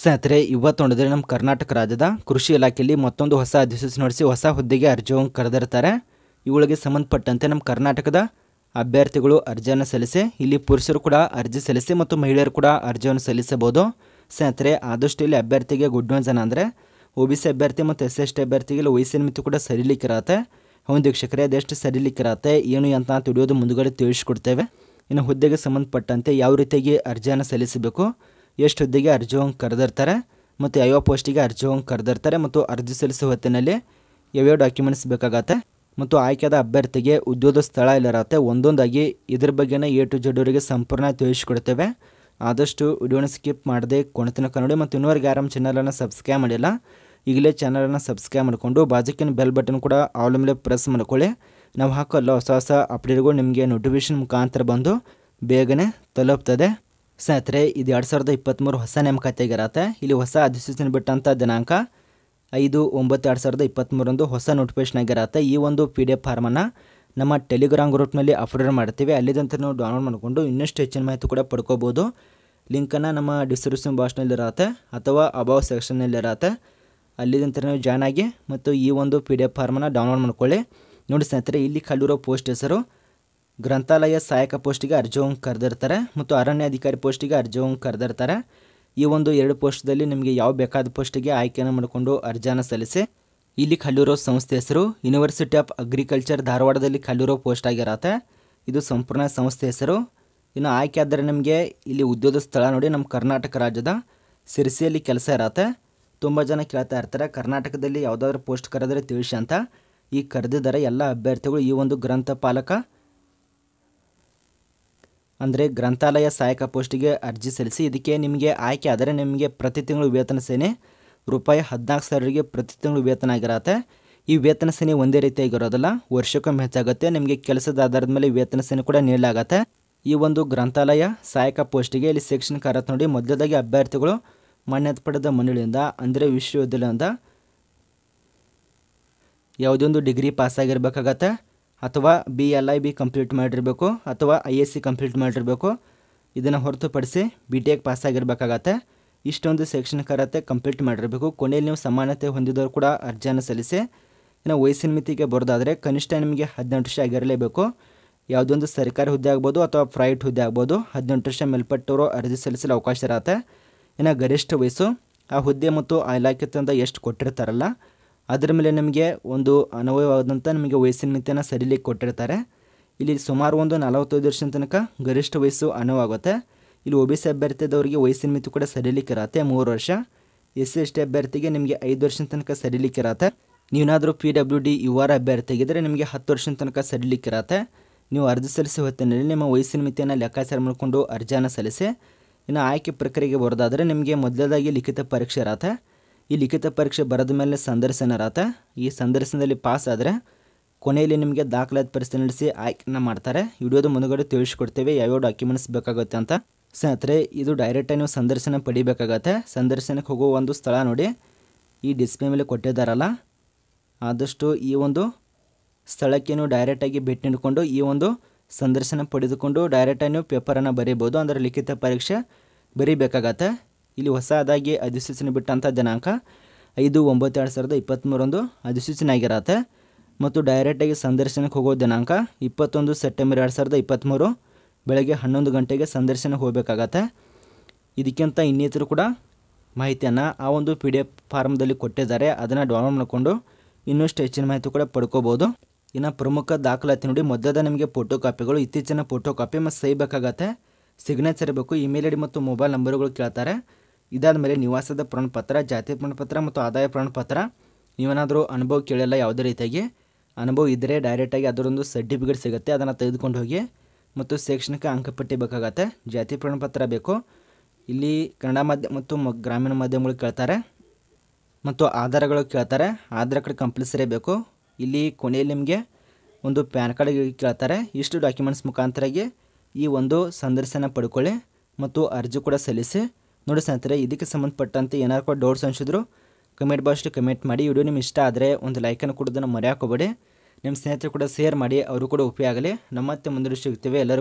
ಸ್ನೇಹಿತರೆ ಇವತ್ತೊಂದಿದ್ರೆ ನಮ್ಮ ಕರ್ನಾಟಕ ರಾಜ್ಯದ ಕೃಷಿ ಇಲಾಖೆಯಲ್ಲಿ ಮತ್ತೊಂದು ಹೊಸ ಅಧಿಸೂಚನೆ ನಡೆಸಿ ಹೊಸ ಹುದ್ದೆಗೆ ಅರ್ಜಿಯನ್ನು ಕರೆದಿರ್ತಾರೆ ಇವುಗಳಿಗೆ ಸಂಬಂಧಪಟ್ಟಂತೆ ನಮ್ಮ ಕರ್ನಾಟಕದ ಅಭ್ಯರ್ಥಿಗಳು ಅರ್ಜಿಯನ್ನು ಸಲ್ಲಿಸಿ ಇಲ್ಲಿ ಪುರುಷರು ಕೂಡ ಅರ್ಜಿ ಸಲ್ಲಿಸಿ ಮತ್ತು ಮಹಿಳೆಯರು ಕೂಡ ಅರ್ಜಿಯನ್ನು ಸಲ್ಲಿಸಬಹುದು ಸ್ನೇಹಿತರೆ ಆದಷ್ಟು ಇಲ್ಲಿ ಅಭ್ಯರ್ಥಿಗೆ ಗುಡ್ ನ್ಯೂಸ್ ಏನಂದರೆ ಅಂದರೆ ಒ ಬಿ ಸಿ ಅಭ್ಯರ್ಥಿ ಮತ್ತು ಎಸ್ ಎಸ್ ಟಿ ಅಭ್ಯರ್ಥಿಗೆ ವಯಸ್ಸಿನ e ಮಿತಿ ಕೂಡ ಸರಿಲಿಕ್ಕಿರತ್ತೆ ಒಂದು ವೀಕ್ಷಕರೇ ಅದೆಷ್ಟು ಸರಿಲಿಕ್ಕಿರತ್ತೆ ಏನು ಅಂತ ತಿಳಿಯೋದು ಮುಂದುಗಡೆ ತಿಳಿಸ್ಕೊಡ್ತೇವೆ ಇನ್ನು ಹುದ್ದೆಗೆ ಸಂಬಂಧಪಟ್ಟಂತೆ ಯಾವ ರೀತಿಯಾಗಿ ಅರ್ಜಿಯನ್ನು ಸಲ್ಲಿಸಬೇಕು ಎಷ್ಟು ಹುದ್ದೆಗೆ ಅರ್ಜಿ ಹೋಗಿ ಕರೆದಿರ್ತಾರೆ ಮತ್ತು ಯಾವ್ಯಾವ ಪೋಸ್ಟಿಗೆ ಅರ್ಜಿ ಹೋಗಿ ಕರೆದಿರ್ತಾರೆ ಮತ್ತು ಅರ್ಜಿ ಸಲ್ಲಿಸುವ ಹೊತ್ತಿನಲ್ಲಿ ಯಾವ್ಯಾವ ಡಾಕ್ಯುಮೆಂಟ್ಸ್ ಬೇಕಾಗತ್ತೆ ಮತ್ತು ಆಯ್ಕೆಯಾದ ಅಭ್ಯರ್ಥಿಗೆ ಉದ್ಯೋಗ ಸ್ಥಳ ಇಲ್ಲಿರತ್ತೆ ಒಂದೊಂದಾಗಿ ಇದ್ರ ಬಗ್ಗೆನೇ ಎ ಟು ಜೆಡ್ ಅವರಿಗೆ ಸಂಪೂರ್ಣ ತಿಳಿಸ್ಕೊಡ್ತೇವೆ ಆದಷ್ಟು ವಿಡಿಯೋನ ಸ್ಕಿಪ್ ಮಾಡದೆ ಕೊಣತನ ನೋಡಿ ಮತ್ತು ಇನ್ನೂವರೆಗೆ ಆರಾಮ್ ಚಾನಲನ್ನು ಸಬ್ಸ್ಕ್ರೈಬ್ ಮಾಡಿಲ್ಲ ಈಗಲೇ ಚಾನಲನ್ನು ಸಬ್ಸ್ಕ್ರೈಬ್ ಮಾಡಿಕೊಂಡು ಬಾಜುಕಿನ ಬೆಲ್ ಬಟನ್ ಕೂಡ ಆಲ್ ಮೇಲೆ ಪ್ರೆಸ್ ಮಾಡ್ಕೊಳ್ಳಿ ನಾವು ಹಾಕೋಲ್ಲ ಹೊಸ ಹೊಸ ಅಪ್ಡೇಟ್ಗಳು ನಿಮಗೆ ನೋಟಿಫಿಕೇಷನ್ ಮುಖಾಂತರ ಬಂದು ಬೇಗನೆ ತಲುಪ್ತದೆ ಸ್ನೇಹಿತರೆ ಇದು ಎರಡು ಸಾವಿರದ ಇಪ್ಪತ್ತ್ಮೂರು ಹೊಸ ನೇಮಕಾತಿಯಾಗಿರತ್ತೆ ಇಲ್ಲಿ ಹೊಸ ಅಧಿಸೂಚನೆ ಬಿಟ್ಟಂಥ ದಿನಾಂಕ ಐದು ಒಂಬತ್ತು ಎರಡು ಸಾವಿರದ ಇಪ್ಪತ್ತ್ಮೂರಂದು ಹೊಸ ನೋಟಿಫಿಕೇಶನ್ ಆಗಿರತ್ತೆ ಈ ಒಂದು ಪಿ ಡಿ ಎಫ್ ಫಾರ್ಮನ್ನು ನಮ್ಮ ಟೆಲಿಗ್ರಾಮ್ ಗ್ರೂಪ್ನಲ್ಲಿ ಅಪ್ಲೋಡ್ ಮಾಡ್ತೀವಿ ಅಲ್ಲಿದಂತ ನಾವು ಡೌನ್ಲೋಡ್ ಮಾಡಿಕೊಂಡು ಇನ್ನಷ್ಟು ಹೆಚ್ಚಿನ ಮಾಹಿತಿ ಕೂಡ ಪಡ್ಕೋಬೋದು ಲಿಂಕನ್ನು ನಮ್ಮ ಡಿಸ್ಕ್ರಿಪ್ಷನ್ ಬಾಕ್ಸ್ನಲ್ಲಿರತ್ತೆ ಅಥವಾ ಅಬಾವ್ ಸೆಕ್ಷನ್ನಲ್ಲಿರತ್ತೆ ಅಲ್ಲಿದಂತ ನೀವು ಜಾಯ್ನ್ ಆಗಿ ಮತ್ತು ಈ ಒಂದು ಪಿ ಡಿ ಎಫ್ ಫಾರ್ಮನ್ನು ಡೌನ್ಲೋಡ್ ಮಾಡ್ಕೊಳ್ಳಿ ನೋಡಿ ಸ್ನೇಹಿತರೆ ಇಲ್ಲಿ ಕಲ್ಲಿರೋ ಪೋಸ್ಟ್ ಹೆಸರು ಗ್ರಂಥಾಲಯ ಸಹಾಯಕ ಪೋಸ್ಟಿಗೆ ಹೋಗಿ ಕರೆದಿರ್ತಾರೆ ಮತ್ತು ಅರಣ್ಯಾಧಿಕಾರಿ ಪೋಸ್ಟಿಗೆ ಹೋಗಿ ಕರೆದಿರ್ತಾರೆ ಈ ಒಂದು ಎರಡು ಪೋಸ್ಟ್ದಲ್ಲಿ ನಿಮಗೆ ಯಾವ ಬೇಕಾದ ಪೋಸ್ಟಿಗೆ ಆಯ್ಕೆಯನ್ನು ಮಾಡಿಕೊಂಡು ಅರ್ಜಿಯನ್ನು ಸಲ್ಲಿಸಿ ಇಲ್ಲಿ ಕಲ್ಲೂರೋ ಸಂಸ್ಥೆ ಹೆಸರು ಯೂನಿವರ್ಸಿಟಿ ಆಫ್ ಅಗ್ರಿಕಲ್ಚರ್ ಧಾರವಾಡದಲ್ಲಿ ಕಲ್ಲೂರೋ ಪೋಸ್ಟ್ ಆಗಿರತ್ತೆ ಇದು ಸಂಪೂರ್ಣ ಸಂಸ್ಥೆ ಹೆಸರು ಇನ್ನು ಆಯ್ಕೆ ಆದರೆ ನಿಮಗೆ ಇಲ್ಲಿ ಉದ್ಯೋಗ ಸ್ಥಳ ನೋಡಿ ನಮ್ಮ ಕರ್ನಾಟಕ ರಾಜ್ಯದ ಸಿರಿಸಿಯಲ್ಲಿ ಕೆಲಸ ಇರತ್ತೆ ತುಂಬ ಜನ ಕೇಳ್ತಾ ಇರ್ತಾರೆ ಕರ್ನಾಟಕದಲ್ಲಿ ಯಾವುದಾದ್ರೂ ಪೋಸ್ಟ್ ಕರೆದ್ರೆ ತಿಳಿಸಿ ಅಂತ ಈ ಕರೆದಿದ್ದಾರೆ ಎಲ್ಲ ಅಭ್ಯರ್ಥಿಗಳು ಈ ಒಂದು ಗ್ರಂಥಪಾಲಕ ಅಂದರೆ ಗ್ರಂಥಾಲಯ ಸಹಾಯಕ ಪೋಸ್ಟಿಗೆ ಅರ್ಜಿ ಸಲ್ಲಿಸಿ ಇದಕ್ಕೆ ನಿಮಗೆ ಆಯ್ಕೆ ಆದರೆ ನಿಮಗೆ ಪ್ರತಿ ತಿಂಗಳು ವೇತನ ಸೇನೆ ರೂಪಾಯಿ ಹದಿನಾಲ್ಕು ಸಾವಿರಗೆ ಪ್ರತಿ ತಿಂಗಳು ವೇತನ ಆಗಿರತ್ತೆ ಈ ವೇತನ ಸೇನೆ ಒಂದೇ ರೀತಿಯಾಗಿರೋದಲ್ಲ ವರ್ಷಕ್ಕೊಮ್ಮೆ ಹೆಚ್ಚಾಗುತ್ತೆ ನಿಮಗೆ ಕೆಲಸದ ಆಧಾರದ ಮೇಲೆ ವೇತನ ಸೇನೆ ಕೂಡ ನೀಡಲಾಗತ್ತೆ ಈ ಒಂದು ಗ್ರಂಥಾಲಯ ಸಹಾಯಕ ಪೋಸ್ಟಿಗೆ ಇಲ್ಲಿ ಶೈಕ್ಷಣಿಕ ಅರ್ಹತೆ ನೋಡಿ ಮೊದಲದಾಗಿ ಅಭ್ಯರ್ಥಿಗಳು ಮಾನ್ಯತೆ ಪಡೆದ ಮಂಡಳಿಯಿಂದ ಅಂದರೆ ವಿಶ್ವವಿದ್ಯಾಲಯದಿಂದ ಯಾವುದೇ ಒಂದು ಡಿಗ್ರಿ ಪಾಸ್ ಆಗಿರಬೇಕಾಗತ್ತೆ ಅಥವಾ B L I B complete ಮಾಡಿರಬೇಕು ಅಥವಾ ಐ ಎಸ್ ಸಿ ಕಂಪ್ಲೀಟ್ ಮಾಡಿರಬೇಕು ಇದನ್ನು ಹೊರತುಪಡಿಸಿ ಬಿ ಎಕ್ ಪಾಸ್ e ಆಗಿರಬೇಕಾಗತ್ತೆ ಇಷ್ಟೊಂದು ಸೆಕ್ಷನ್ ಕಂಪ್ಲೀಟ್ ಮಾಡಿರಬೇಕು ಕೊನೆಯಲ್ಲಿ ನೀವು ಸಮಾನತೆ ಹೊಂದಿದವರು ಕೂಡ ಅರ್ಜಿಯನ್ನು ಸಲ್ಲಿಸಿ ಇನ್ನು ವಯಸ್ಸಿನ ಮಿತಿಗೆ ಬರೋದಾದರೆ ಕನಿಷ್ಠ ನಿಮಗೆ ಹದಿನೆಂಟು ವರ್ಷ ಆಗಿರಲೇಬೇಕು ಯಾವುದೊಂದು ಸರ್ಕಾರಿ ಹುದ್ದೆ ಆಗ್ಬೋದು ಅಥವಾ ಪ್ರೈವೇಟ್ ಹುದ್ದೆ ಆಗ್ಬೋದು ಹದಿನೆಂಟು ವರ್ಷ ಮೇಲ್ಪಟ್ಟವರು ಅರ್ಜಿ ಸಲ್ಲಿಸಲು ಅವಕಾಶ ಇರತ್ತೆ ಇನ್ನು ಗರಿಷ್ಠ ವಯಸ್ಸು ಆ ಹುದ್ದೆ ಮತ್ತು ಆ ಇಲಾಖೆ ತಂದ ಎಷ್ಟು ಕೊಟ್ಟಿರ್ತಾರಲ್ಲ ಅದರ ಮೇಲೆ ನಮಗೆ ಒಂದು ಅನವಯವಾದಂಥ ನಮಗೆ ವಯಸ್ಸಿನ ಮಿತಿಯನ್ನು ಸರಿಲಿಕ್ಕೆ ಕೊಟ್ಟಿರ್ತಾರೆ ಇಲ್ಲಿ ಸುಮಾರು ಒಂದು ನಲವತ್ತೈದು ವರ್ಷದ ತನಕ ಗರಿಷ್ಠ ವಯಸ್ಸು ಅನವಾಗುತ್ತೆ ಇಲ್ಲಿ ಒ ಬಿ ಸಿ ಅಭ್ಯರ್ಥಿಯದವರಿಗೆ ವಯಸ್ಸಿನ ಮಿತಿ ಕೂಡ ಸರಿಲಿಕ್ಕಿರತ್ತೆ ಮೂರು ವರ್ಷ ಎಸ್ ಸಿ ಎಸ್ ಟಿ ಅಭ್ಯರ್ಥಿಗೆ ನಿಮಗೆ ಐದು ವರ್ಷದ ತನಕ ಸರಿಲಿಕ್ಕಿರತ್ತೆ ನೀವೇನಾದರೂ P W D U R ನಿಮಗೆ ಹತ್ತು ವರ್ಷದ ತನಕ ಸರಿಲಿಕ್ಕಿರತ್ತೆ ನೀವು ಅರ್ಜಿ ಸಲ್ಲಿಸಿ ಹೊತ್ತಿನಲ್ಲಿ ನಿಮ್ಮ ವಯಸ್ಸಿನ ಮಿತಿಯನ್ನು ಲೆಕ್ಕಾಚಾರ ಮಾಡಿಕೊಂಡು ಅರ್ಜಿಯನ್ನು ಸಲ್ಲಿಸಿ ಇನ್ನು ಆಯ್ಕೆ ಪ್ರಕ್ರಿಯೆಗೆ ಬರೋದಾದರೆ ನಿಮಗೆ ಮೊದಲದಾಗಿ ಲಿಖಿತ ಪರೀಕ್ಷೆ ಇರತ್ತೆ ಈ ಲಿಖಿತ ಪರೀಕ್ಷೆ ಬರೆದ ಮೇಲೆ ಸಂದರ್ಶನ ಇರತ್ತೆ ಈ ಸಂದರ್ಶನದಲ್ಲಿ ಪಾಸ್ ಆದರೆ ಕೊನೆಯಲ್ಲಿ ನಿಮಗೆ ದಾಖಲಾತಿ ಪರೀಕ್ಷೆ ನಡೆಸಿ ಆಯ್ಕೆನ ಮಾಡ್ತಾರೆ ವಿಡಿಯೋದ ಮುಂದುಗಡೆ ತಿಳಿಸ್ಕೊಡ್ತೇವೆ ಯಾವ್ಯಾವ ಡಾಕ್ಯುಮೆಂಟ್ಸ್ ಬೇಕಾಗುತ್ತೆ ಅಂತ ಸ್ನೇಹಿತರೆ ಇದು ಡೈರೆಕ್ಟಾಗಿ ನೀವು ಸಂದರ್ಶನ ಪಡಿಬೇಕಾಗತ್ತೆ ಸಂದರ್ಶನಕ್ಕೆ ಹೋಗೋ ಒಂದು ಸ್ಥಳ ನೋಡಿ ಈ ಡಿಸ್ಪ್ಲೇ ಮೇಲೆ ಕೊಟ್ಟಿದ್ದಾರಲ್ಲ ಆದಷ್ಟು ಈ ಒಂದು ಸ್ಥಳಕ್ಕೆ ನೀವು ಡೈರೆಕ್ಟಾಗಿ ಭೇಟಿ ನೀಡಿಕೊಂಡು ಈ ಒಂದು ಸಂದರ್ಶನ ಪಡೆದುಕೊಂಡು ಡೈರೆಕ್ಟಾಗಿ ನೀವು ಪೇಪರನ್ನು ಬರೀಬೋದು ಅಂದರೆ ಲಿಖಿತ ಪರೀಕ್ಷೆ ಬರೀಬೇಕಾಗತ್ತೆ ಇಲ್ಲಿ ಹೊಸದಾಗಿ ಅಧಿಸೂಚನೆ ಬಿಟ್ಟಂಥ ದಿನಾಂಕ ಐದು ಒಂಬತ್ತು ಎರಡು ಸಾವಿರದ ಇಪ್ಪತ್ತ್ಮೂರೊಂದು ಅಧಿಸೂಚನೆ ಆಗಿರತ್ತೆ ಮತ್ತು ಡೈರೆಕ್ಟಾಗಿ ಸಂದರ್ಶನಕ್ಕೆ ಹೋಗೋ ದಿನಾಂಕ ಇಪ್ಪತ್ತೊಂದು ಸೆಪ್ಟೆಂಬರ್ ಎರಡು ಸಾವಿರದ ಇಪ್ಪತ್ತ್ಮೂರು ಬೆಳಗ್ಗೆ ಹನ್ನೊಂದು ಗಂಟೆಗೆ ಸಂದರ್ಶನಕ್ಕೆ ಹೋಗಬೇಕಾಗತ್ತೆ ಇದಕ್ಕಿಂತ ಇನ್ನಿತರು ಕೂಡ ಮಾಹಿತಿಯನ್ನು ಆ ಒಂದು ಪಿ ಡಿ ಎಫ್ ಫಾರ್ಮ್ದಲ್ಲಿ ಕೊಟ್ಟಿದ್ದಾರೆ ಅದನ್ನು ಡೌನ್ಲೋಡ್ ಮಾಡಿಕೊಂಡು ಇನ್ನಷ್ಟು ಹೆಚ್ಚಿನ ಮಾಹಿತಿ ಕೂಡ ಪಡ್ಕೋಬೋದು ಇನ್ನು ಪ್ರಮುಖ ದಾಖಲಾತಿ ನೋಡಿ ಮೊದಲದ ನಿಮಗೆ ಫೋಟೋ ಕಾಪಿಗಳು ಇತ್ತೀಚಿನ ಫೋಟೋ ಕಾಪಿ ಮತ್ತು ಬೇಕಾಗತ್ತೆ ಸಿಗ್ನೇಚರ್ ಬೇಕು ಇಮೇಲ್ ಐ ಡಿ ಮತ್ತು ಮೊಬೈಲ್ ನಂಬರ್ಗಳು ಕೇಳ್ತಾರೆ ಇದಾದ ಮೇಲೆ ನಿವಾಸದ ಪ್ರಮಾಣಪತ್ರ ಜಾತಿ ಪ್ರಮಾಣಪತ್ರ ಮತ್ತು ಆದಾಯ ಪ್ರಮಾಣಪತ್ರ ನೀವೇನಾದರೂ ಅನುಭವ ಕೇಳಿಲ್ಲ ಯಾವುದೇ ರೀತಿಯಾಗಿ ಅನುಭವ ಇದ್ದರೆ ಡೈರೆಕ್ಟಾಗಿ ಅದರೊಂದು ಸರ್ಟಿಫಿಕೇಟ್ ಸಿಗುತ್ತೆ ಅದನ್ನು ತೆಗೆದುಕೊಂಡು ಹೋಗಿ ಮತ್ತು ಶೈಕ್ಷಣಿಕ ಅಂಕಪಟ್ಟಿ ಬೇಕಾಗತ್ತೆ ಜಾತಿ ಪ್ರಮಾಣಪತ್ರ ಬೇಕು ಇಲ್ಲಿ ಕನ್ನಡ ಮಾಧ್ಯಮ ಮತ್ತು ಗ್ರಾಮೀಣ ಮಾಧ್ಯಮಗಳು ಕೇಳ್ತಾರೆ ಮತ್ತು ಆಧಾರಗಳು ಕೇಳ್ತಾರೆ ಆಧಾರ್ ಕಾರ್ಡ್ ಕಂಪಲ್ಸರಿ ಬೇಕು ಇಲ್ಲಿ ಕೊನೆಯಲ್ಲಿ ನಿಮಗೆ ಒಂದು ಪ್ಯಾನ್ ಕಾರ್ಡ್ ಕೇಳ್ತಾರೆ ಇಷ್ಟು ಡಾಕ್ಯುಮೆಂಟ್ಸ್ ಮುಖಾಂತರಾಗಿ ಈ ಒಂದು ಸಂದರ್ಶನ ಪಡ್ಕೊಳ್ಳಿ ಮತ್ತು ಅರ್ಜಿ ಕೂಡ ಸಲ್ಲಿಸಿ ನೋಡಿ ಸ್ನೇಹಿತರೆ ಇದಕ್ಕೆ ಸಂಬಂಧಪಟ್ಟಂತೆ ಏನಾರು ಡೌಟ್ಸ್ ಅನಿಸಿದ್ರು ಕಮೆಂಟ್ ಬಾಕ್ಸ್ಟು ಕಮೆಂಟ್ ಮಾಡಿ ವಿಡಿಯೋ ನಿಮ್ಗೆ ಇಷ್ಟ ಆದರೆ ಒಂದು ಲೈಕನ್ನು ಕೊಡೋದನ್ನು ಮರೆಯಾಕೋಬೇಡಿ ನಿಮ್ಮ ಸ್ನೇಹಿತರು ಕೂಡ ಶೇರ್ ಮಾಡಿ ಅವರು ಕೂಡ ಉಪಯೋಗ ಆಗಲಿ ನಮ್ಮ ಮತ್ತೆ ಮುಂದೆ ಸಿಗ್ತೇವೆ ಎಲ್ಲರಿಗೂ